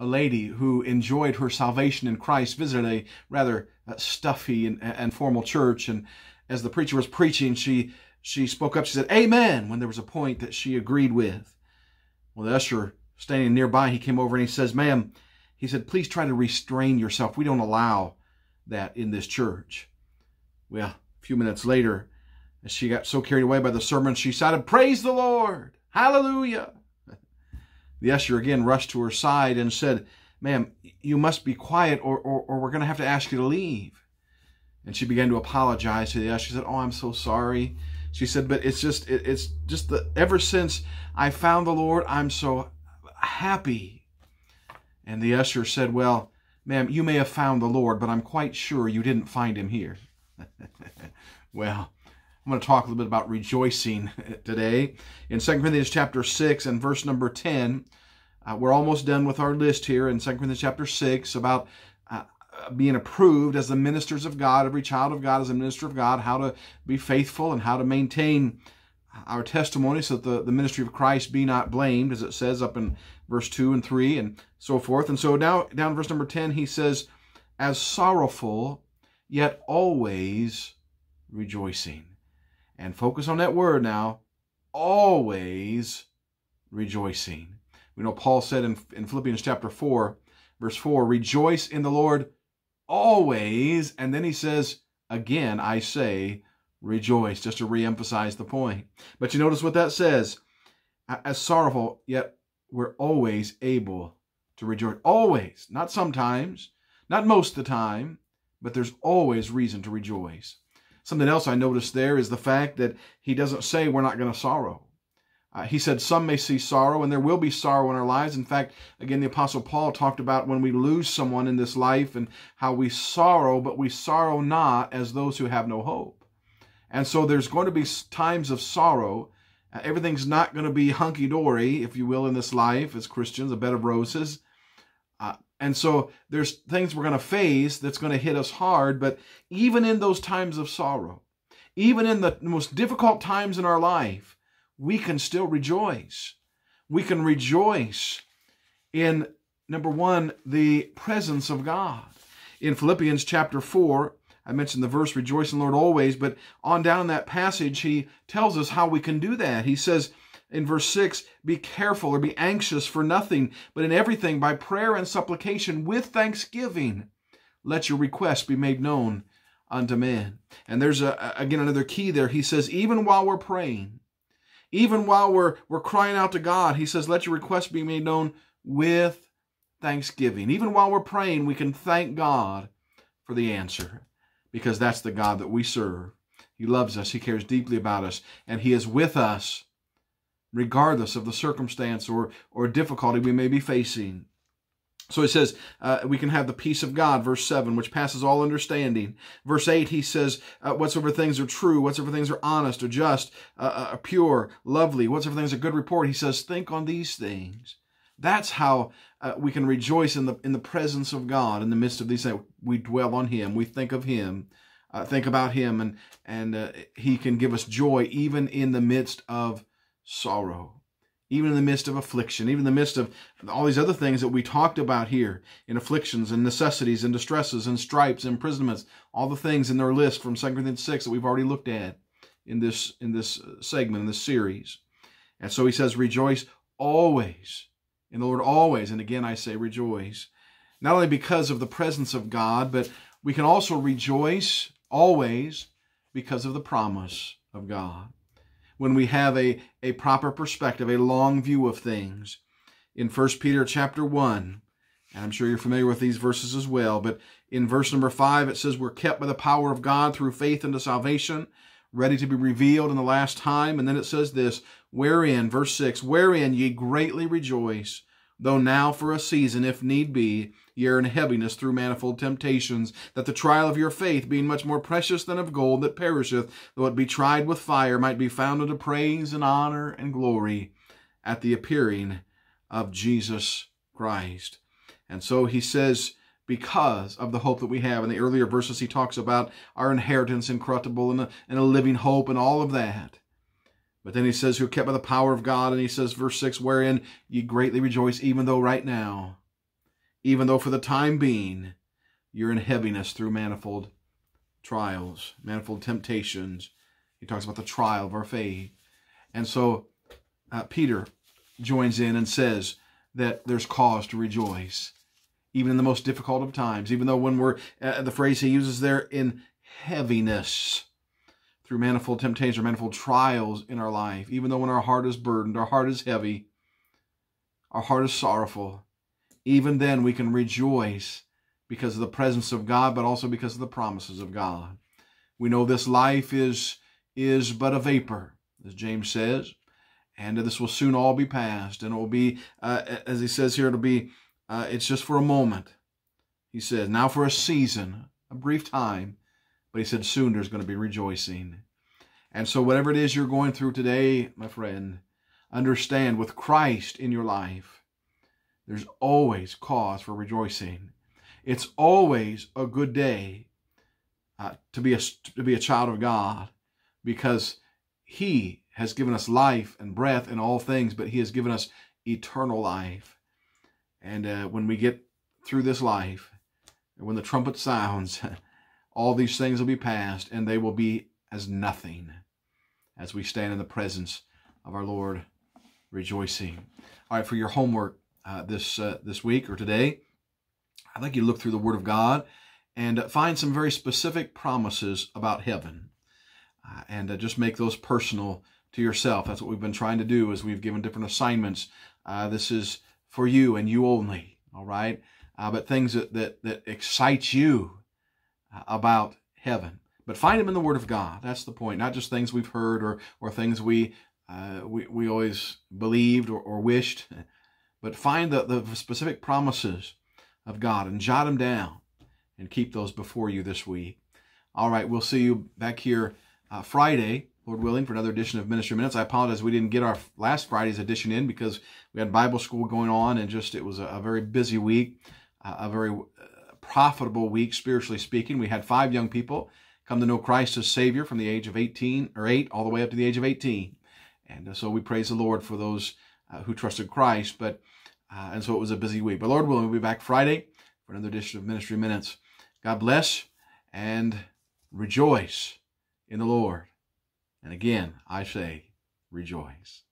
a lady who enjoyed her salvation in Christ visited a rather uh, stuffy and, and formal church. And as the preacher was preaching, she, she spoke up. She said, Amen, when there was a point that she agreed with. Well, the usher standing nearby, he came over and he says, Ma'am, he said, please try to restrain yourself. We don't allow that in this church. Well, a few minutes later, as she got so carried away by the sermon, she shouted, Praise the Lord! Hallelujah! The usher again rushed to her side and said, Ma'am, you must be quiet or, or, or we're going to have to ask you to leave. And she began to apologize to the usher. She said, Oh, I'm so sorry. She said, But it's just, it, it's just the, ever since I found the Lord, I'm so happy. And the usher said, Well, ma'am, you may have found the Lord, but I'm quite sure you didn't find him here. well, I'm going to talk a little bit about rejoicing today. In 2 Corinthians chapter 6 and verse number 10, uh, we're almost done with our list here in 2 Corinthians chapter 6 about uh, being approved as the ministers of God, every child of God is a minister of God, how to be faithful and how to maintain our testimony so that the, the ministry of Christ be not blamed, as it says up in verse 2 and 3 and so forth. And so now down verse number 10, he says, as sorrowful, yet always rejoicing and focus on that word now, always rejoicing. We know Paul said in, in Philippians chapter 4, verse 4, rejoice in the Lord always. And then he says, again, I say, rejoice, just to reemphasize the point. But you notice what that says. As sorrowful, yet we're always able to rejoice. Always, not sometimes, not most of the time, but there's always reason to rejoice. Something else I noticed there is the fact that he doesn't say we're not going to sorrow. Uh, he said some may see sorrow, and there will be sorrow in our lives. In fact, again, the Apostle Paul talked about when we lose someone in this life and how we sorrow, but we sorrow not as those who have no hope. And so there's going to be times of sorrow. Uh, everything's not going to be hunky dory, if you will, in this life as Christians, a bed of roses. And so there's things we're going to face that's going to hit us hard, but even in those times of sorrow, even in the most difficult times in our life, we can still rejoice. We can rejoice in number 1 the presence of God. In Philippians chapter 4, I mentioned the verse rejoice in the Lord always, but on down that passage he tells us how we can do that. He says, in verse 6 be careful or be anxious for nothing, but in everything by prayer and supplication with thanksgiving. Let your request be made known unto man. And there's a, again another key there. He says, even while we're praying, even while we're we're crying out to God, he says, let your request be made known with thanksgiving. Even while we're praying, we can thank God for the answer because that's the God that we serve. He loves us, he cares deeply about us, and he is with us regardless of the circumstance or, or difficulty we may be facing. So he says, uh, we can have the peace of God, verse 7, which passes all understanding. Verse 8, he says, uh, whatsoever things are true, whatsoever things are honest or just, uh, uh, uh pure, lovely, whatsoever things are good report, he says, think on these things. That's how uh, we can rejoice in the, in the presence of God in the midst of these things. We dwell on him, we think of him, think about him, and, and he can give us joy even in the midst of sorrow, even in the midst of affliction, even in the midst of all these other things that we talked about here in afflictions and necessities and distresses and stripes, and imprisonments, all the things in their list from 2 Corinthians 6 that we've already looked at in this, in this uh, segment, in this series. And so he says, rejoice always in the Lord always. And again, I say rejoice. Not only because of the presence of God, but we can also rejoice always because of the promise of God when we have a, a proper perspective, a long view of things. In 1 Peter chapter 1, and I'm sure you're familiar with these verses as well, but in verse number 5, it says, We're kept by the power of God through faith unto salvation, ready to be revealed in the last time. And then it says this, Wherein, verse 6, Wherein ye greatly rejoice, though now for a season, if need be, ye are in heaviness through manifold temptations, that the trial of your faith, being much more precious than of gold that perisheth, though it be tried with fire, might be found unto praise and honor and glory at the appearing of Jesus Christ. And so he says, because of the hope that we have. In the earlier verses, he talks about our inheritance, incorruptible, and a, and a living hope, and all of that. But then he says, who kept by the power of God. And he says, verse 6, wherein ye greatly rejoice, even though right now, even though for the time being, you're in heaviness through manifold trials, manifold temptations. He talks about the trial of our faith. And so uh, Peter joins in and says that there's cause to rejoice, even in the most difficult of times, even though when we're, uh, the phrase he uses there, in heaviness through manifold temptations or manifold trials in our life, even though when our heart is burdened, our heart is heavy, our heart is sorrowful, even then we can rejoice because of the presence of God, but also because of the promises of God. We know this life is, is but a vapor, as James says, and this will soon all be passed, and it will be, uh, as he says here, it'll be, uh, it's just for a moment. He says, now for a season, a brief time, but he said, soon there's going to be rejoicing. And so, whatever it is you're going through today, my friend, understand with Christ in your life, there's always cause for rejoicing. It's always a good day uh, to be a to be a child of God, because He has given us life and breath and all things, but He has given us eternal life. And uh, when we get through this life, and when the trumpet sounds, all these things will be past, and they will be as nothing as we stand in the presence of our Lord rejoicing. All right, for your homework uh, this, uh, this week or today, I'd like you to look through the Word of God and find some very specific promises about heaven. Uh, and uh, just make those personal to yourself. That's what we've been trying to do as we've given different assignments. Uh, this is for you and you only, all right? Uh, but things that, that, that excite you about heaven. But find them in the Word of God. That's the point. Not just things we've heard or, or things we, uh, we, we always believed or, or wished, but find the, the specific promises of God and jot them down and keep those before you this week. All right, we'll see you back here uh, Friday, Lord willing, for another edition of Ministry Minutes. I apologize we didn't get our last Friday's edition in because we had Bible school going on and just it was a, a very busy week, uh, a very uh, profitable week, spiritually speaking. We had five young people come to know Christ as Savior from the age of 18 or 8 all the way up to the age of 18. And uh, so we praise the Lord for those uh, who trusted Christ. But uh, And so it was a busy week. But Lord willing, we'll be back Friday for another edition of Ministry Minutes. God bless and rejoice in the Lord. And again, I say, rejoice.